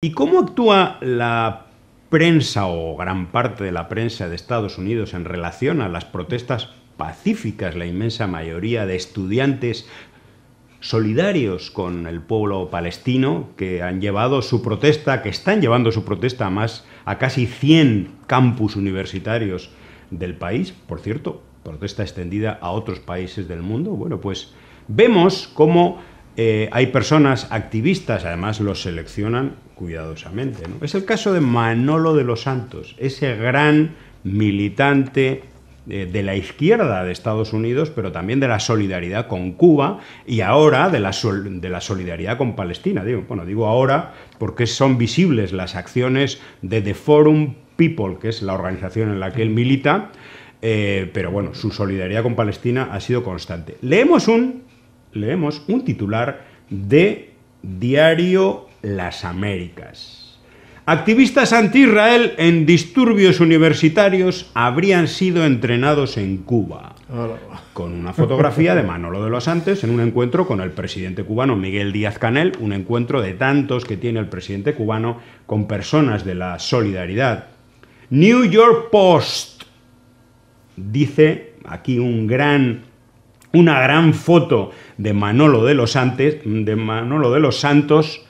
¿Y cómo actúa la prensa o gran parte de la prensa de Estados Unidos en relación a las protestas pacíficas, la inmensa mayoría de estudiantes solidarios con el pueblo palestino que han llevado su protesta, que están llevando su protesta a más a casi 100 campus universitarios del país, por cierto, protesta extendida a otros países del mundo. Bueno, pues vemos cómo eh, hay personas activistas, además los seleccionan cuidadosamente. Es el caso de Manolo de los Santos, ese gran militante eh, de la izquierda de Estados Unidos, pero también de la solidaridad con Cuba y ahora de la, solidaridad con Palestina. Digo, bueno, digo ahora porque son visibles las acciones de The Forum People, que es la organización en la que él milita, eh, pero bueno, su solidaridad con Palestina ha sido constante. Leemos un leemos un titular de Diario Las Américas. Activistas anti-Israel en disturbios universitarios habrían sido entrenados en Cuba. Con una fotografía de Manolo de los Antes en un encuentro con el presidente cubano Miguel Díaz Canel, un encuentro de tantos que tiene el presidente cubano con personas de la solidaridad. New York Post dice aquí un gran, una gran foto de Manolo de los, de Manolo de los Santos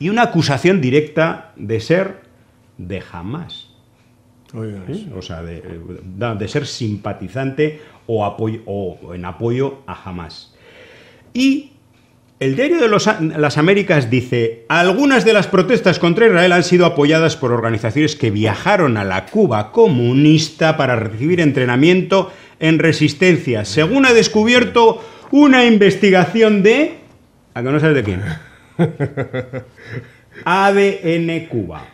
y una acusación directa de ser de jamás. O sea, de, ser simpatizante o, en apoyo a jamás. Y el diario de las Américas dice, algunas de las protestas contra Israel han sido apoyadas por organizaciones que viajaron a la Cuba comunista para recibir entrenamiento en resistencia. Según ha descubierto una investigación de... ¿A que no sabes de quién? ADN Cuba.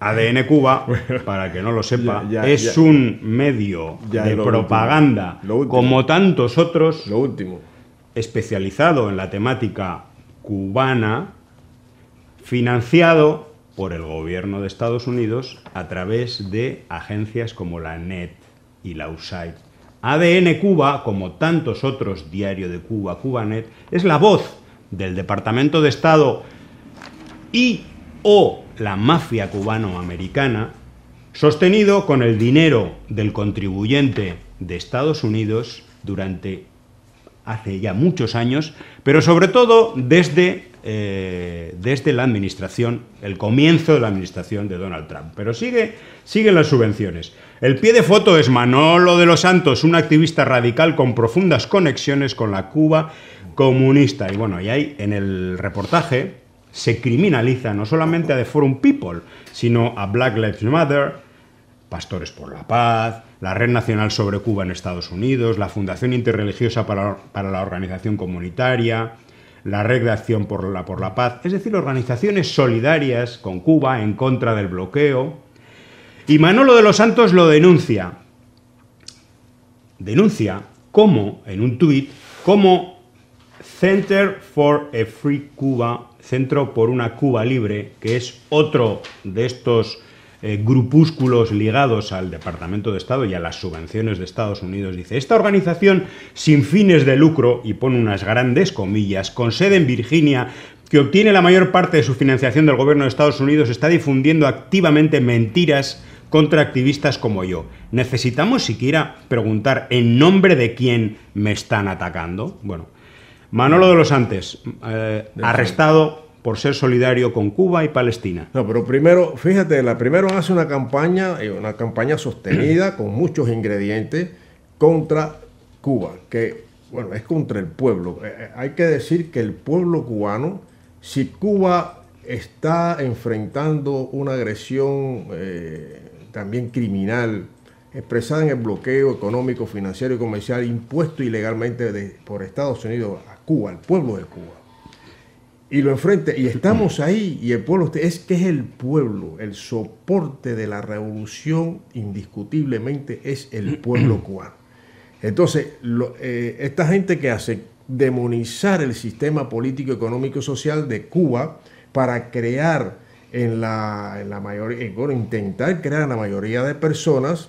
ADN Cuba, para que no lo sepa, es un medio de propaganda, como tantos otros, lo último. especializado en la temática cubana, financiado por el gobierno de Estados Unidos a través de agencias como la NET y la USAID ADN Cuba, como tantos otros, Diario de Cuba, Cubanet, es la voz del Departamento de Estado y o la mafia cubano-americana, sostenido con el dinero del contribuyente de Estados Unidos durante hace ya muchos años, pero sobre todo desde, eh, desde la administración, el comienzo de la administración de Donald Trump. Pero sigue, siguen las subvenciones. El pie de foto es Manolo de los Santos, un activista radical con profundas conexiones con la Cuba comunista. Y bueno, y ahí en el reportaje se criminaliza no solamente a The Forum People, sino a Black Lives Matter, Pastores por la Paz, la Red Nacional sobre Cuba en Estados Unidos, la Fundación Interreligiosa para, la Organización Comunitaria, la Red de Acción por la, por la Paz, es decir, organizaciones solidarias con Cuba en contra del bloqueo. Y Manolo de los Santos lo denuncia. Denuncia como, en un tuit, como Center for a Free Cuba, Centro por una Cuba Libre, que es otro de estos eh, grupúsculos ligados al Departamento de Estado y a las subvenciones de Estados Unidos, dice, esta organización sin fines de lucro, y pone unas grandes comillas, con sede en Virginia, que obtiene la mayor parte de su financiación del gobierno de Estados Unidos, está difundiendo activamente mentiras contra activistas como yo. ¿Necesitamos siquiera preguntar en nombre de quién me están atacando? Bueno, Manolo de los Antes, eh, arrestado por ser solidario con Cuba y Palestina. No, pero primero, fíjate, la primero hace una campaña, eh, una campaña sostenida con muchos ingredientes contra Cuba, que bueno, es contra el pueblo. Eh, eh, hay que decir que el pueblo cubano, si Cuba está enfrentando una agresión también criminal, expresada en el bloqueo económico, financiero y comercial impuesto ilegalmente por Estados Unidos a Cuba, al pueblo de Cuba y lo enfrenta. Y estamos ahí, y el pueblo, es que es el pueblo, el soporte de la revolución, indiscutiblemente es el pueblo cubano. Entonces, eh, esta gente que hace demonizar el sistema político, económico y social de Cuba para crear en la, en mayoría, bueno, intentar crear la mayoría de personas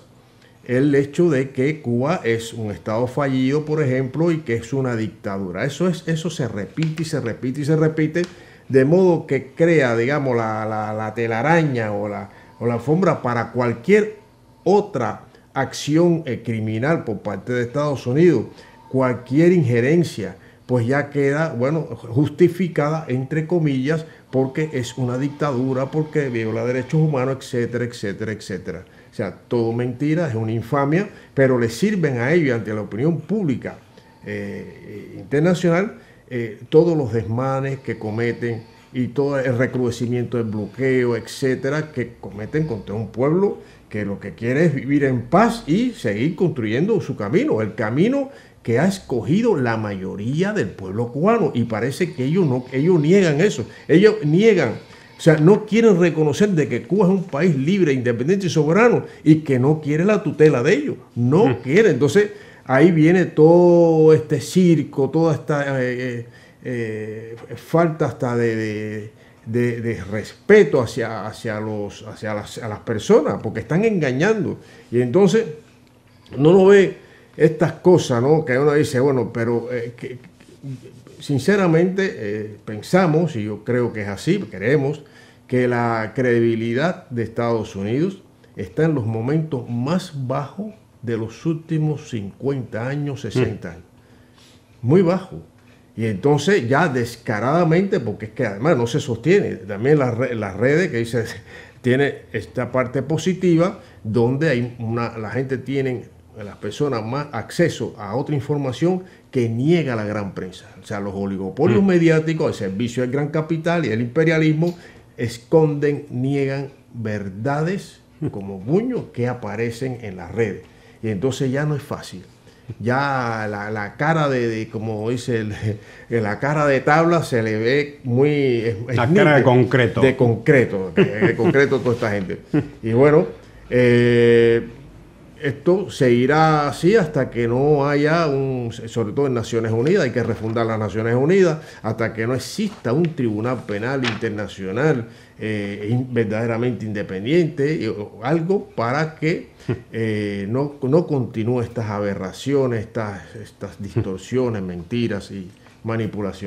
el hecho de que Cuba es un estado fallido, por ejemplo, y que es una dictadura. Eso, es, eso se repite y se repite y se repite, de modo que crea, digamos, la, la, telaraña o la, o la alfombra para cualquier otra acción eh, criminal por parte de Estados Unidos, cualquier injerencia, pues ya queda, bueno, justificada, entre comillas, porque es una dictadura, porque viola derechos humanos, etcétera, etcétera, etcétera. O sea, todo mentira, es una infamia, pero le sirven a ellos ante la opinión pública eh, eh, internacional eh, todos los desmanes que cometen y todo el recrudecimiento del bloqueo, etcétera, que cometen contra un pueblo que lo que quiere es vivir en paz y seguir construyendo su camino, el camino que ha escogido la mayoría del pueblo cubano. Y parece que ellos, no, ellos niegan eso. Ellos niegan o sea, no quieren reconocer de que Cuba es un país libre, independiente y soberano y que no quiere la tutela de ellos. No mm. quiere. Entonces, ahí viene todo este circo, toda esta eh, eh, eh, falta hasta de, respeto hacia, hacia, los, hacia las, personas, porque están engañando. Y entonces no lo ve estas cosas, ¿no? Que uno dice, bueno, pero que, sinceramente eh, pensamos, y yo creo que es así, creemos, que la credibilidad de Estados Unidos está en los momentos más bajos de los últimos 50 años, 60 mm. años. Muy bajo. Y entonces ya descaradamente, porque es que además no se sostiene, también las, redes que dice tiene esta parte positiva donde hay la gente tiene a las personas más acceso a otra información que niega la gran prensa. O sea, los oligopolios mm. mediáticos, el servicio del gran capital y el imperialismo esconden, niegan verdades mm. como buños que aparecen en las redes. Y entonces ya no es fácil. Ya la, cara de, como dice, el, la cara de tabla se le ve muy... la cara de concreto. De concreto, de, concreto toda esta gente. Y bueno, eh, esto seguirá así hasta que no haya un, sobre todo en Naciones Unidas, hay que refundar las Naciones Unidas, hasta que no exista un tribunal penal internacional eh, verdaderamente independiente, algo para que eh, no, no continúe estas aberraciones, estas, estas distorsiones, mentiras y manipulaciones.